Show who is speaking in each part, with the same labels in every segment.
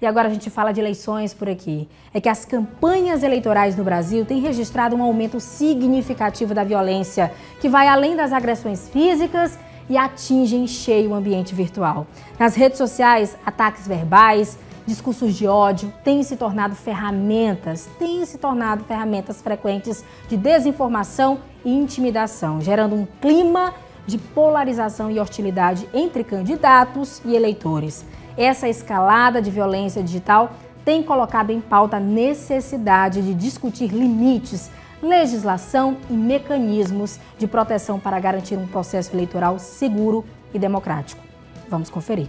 Speaker 1: E agora a gente fala de eleições por aqui. É que as campanhas eleitorais no Brasil têm registrado um aumento significativo da violência, que vai além das agressões físicas e atinge em cheio o ambiente virtual. Nas redes sociais, ataques verbais, discursos de ódio têm se tornado ferramentas, têm se tornado ferramentas frequentes de desinformação e intimidação, gerando um clima de polarização e hostilidade entre candidatos e eleitores. Essa escalada de violência digital tem colocado em pauta a necessidade de discutir limites, legislação e mecanismos de proteção para garantir um processo eleitoral seguro e democrático. Vamos conferir.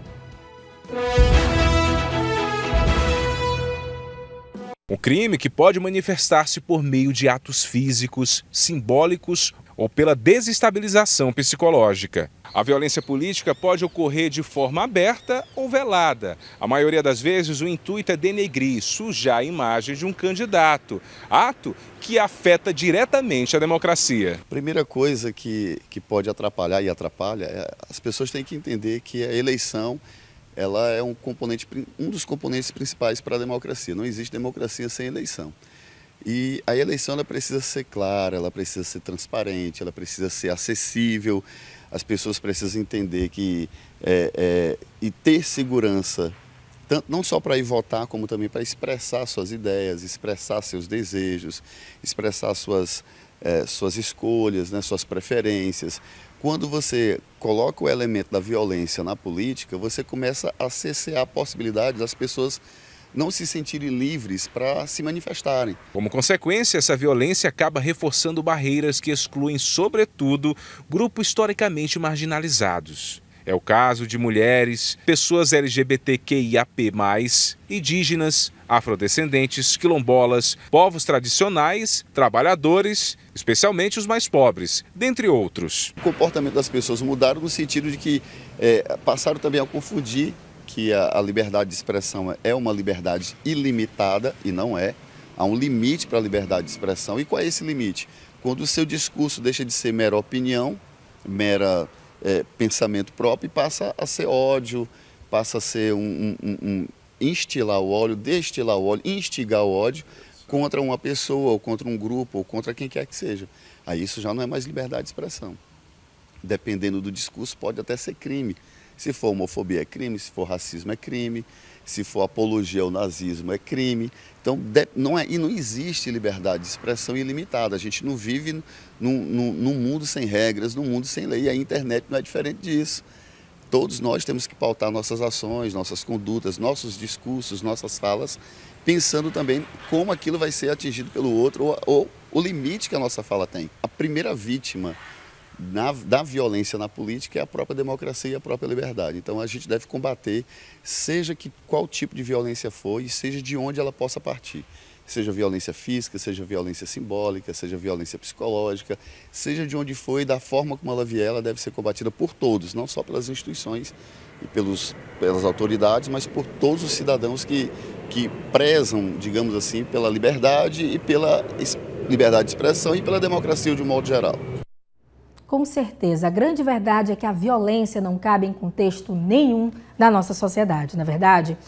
Speaker 1: Música
Speaker 2: crime que pode manifestar-se por meio de atos físicos, simbólicos ou pela desestabilização psicológica. A violência política pode ocorrer de forma aberta ou velada. A maioria das vezes o intuito é denegrir, sujar a imagem de um candidato, ato que afeta diretamente a democracia. A
Speaker 3: primeira coisa que, que pode atrapalhar e atrapalha é as pessoas têm que entender que a eleição ela é um, componente, um dos componentes principais para a democracia. Não existe democracia sem eleição. E a eleição ela precisa ser clara, ela precisa ser transparente, ela precisa ser acessível. As pessoas precisam entender que é, é, e ter segurança, tanto, não só para ir votar, como também para expressar suas ideias, expressar seus desejos, expressar suas, é, suas escolhas, né, suas preferências. Quando você coloca o elemento da violência na política, você começa a cessear a possibilidade das pessoas não se sentirem livres para se manifestarem. Como consequência, essa violência
Speaker 2: acaba reforçando barreiras que excluem, sobretudo, grupos historicamente marginalizados. É o caso de mulheres, pessoas LGBTQIAP+, indígenas, afrodescendentes, quilombolas, povos tradicionais,
Speaker 3: trabalhadores, especialmente os mais pobres, dentre outros. O comportamento das pessoas mudaram no sentido de que é, passaram também a confundir que a, a liberdade de expressão é uma liberdade ilimitada, e não é. Há um limite para a liberdade de expressão. E qual é esse limite? Quando o seu discurso deixa de ser mera opinião, mera é, pensamento próprio e passa a ser ódio, passa a ser um, um, um instilar o ódio, destilar o ódio, instigar o ódio contra uma pessoa, ou contra um grupo, ou contra quem quer que seja. Aí isso já não é mais liberdade de expressão. Dependendo do discurso, pode até ser crime. Se for homofobia é crime, se for racismo é crime, se for apologia ao nazismo é crime. Então, não é, e não existe liberdade de expressão ilimitada. A gente não vive num, num, num mundo sem regras, num mundo sem lei. E a internet não é diferente disso. Todos nós temos que pautar nossas ações, nossas condutas, nossos discursos, nossas falas, pensando também como aquilo vai ser atingido pelo outro ou, ou o limite que a nossa fala tem. A primeira vítima na, da violência na política é a própria democracia e a própria liberdade. Então a gente deve combater, seja que qual tipo de violência for e seja de onde ela possa partir. Seja violência física, seja violência simbólica, seja violência psicológica, seja de onde foi e da forma como ela vier, ela deve ser combatida por todos, não só pelas instituições e pelos, pelas autoridades, mas por todos os cidadãos que, que prezam, digamos assim, pela liberdade e pela liberdade de expressão e pela democracia de um modo geral.
Speaker 1: Com certeza, a grande verdade é que a violência não cabe em contexto nenhum na nossa sociedade, na é verdade?